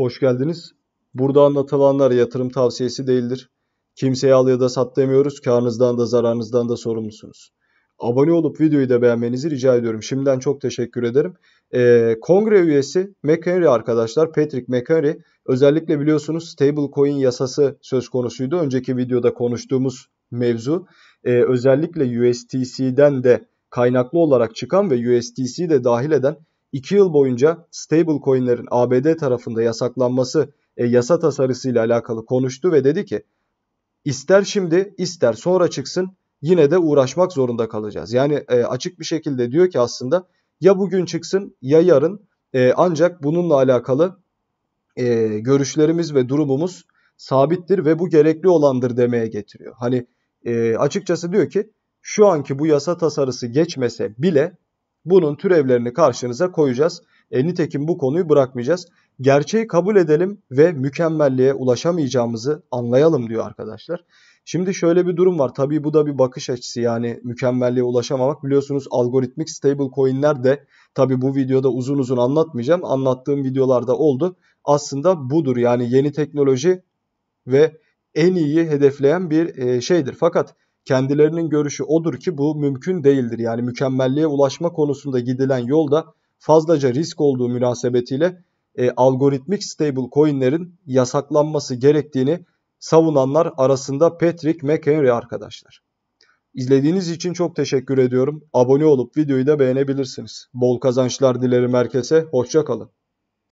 Hoş geldiniz. Burada anlatılanlar yatırım tavsiyesi değildir. Kimseye al ya da sat demiyoruz. Karnınızdan da zararınızdan da sorumlusunuz. Abone olup videoyu da beğenmenizi rica ediyorum. Şimdiden çok teşekkür ederim. Ee, kongre üyesi McHenry arkadaşlar Patrick McHenry özellikle biliyorsunuz stablecoin yasası söz konusuydu. Önceki videoda konuştuğumuz mevzu e, özellikle USDC'den de kaynaklı olarak çıkan ve USDC'yi de dahil eden 2 yıl boyunca stablecoin'lerin ABD tarafında yasaklanması e, yasa tasarısıyla alakalı konuştu ve dedi ki ister şimdi ister sonra çıksın yine de uğraşmak zorunda kalacağız. Yani e, açık bir şekilde diyor ki aslında ya bugün çıksın ya yarın e, ancak bununla alakalı e, görüşlerimiz ve durumumuz sabittir ve bu gerekli olandır demeye getiriyor. Hani e, açıkçası diyor ki şu anki bu yasa tasarısı geçmese bile bunun türevlerini karşınıza koyacağız. E, nitekim bu konuyu bırakmayacağız. Gerçeği kabul edelim ve mükemmelliğe ulaşamayacağımızı anlayalım diyor arkadaşlar. Şimdi şöyle bir durum var. Tabii bu da bir bakış açısı yani mükemmelliğe ulaşamamak. Biliyorsunuz algoritmik stable coin'ler de tabii bu videoda uzun uzun anlatmayacağım. Anlattığım videolarda oldu. Aslında budur yani yeni teknoloji ve en iyi hedefleyen bir e, şeydir. Fakat kendilerinin görüşü odur ki bu mümkün değildir. Yani mükemmelliğe ulaşma konusunda gidilen yolda fazlaca risk olduğu münasebetiyle e, algoritmik stable coinlerin yasaklanması gerektiğini savunanlar arasında Patrick McHenry arkadaşlar. İzlediğiniz için çok teşekkür ediyorum. Abone olup videoyu da beğenebilirsiniz. Bol kazançlar dilerim herkese. Hoşçakalın.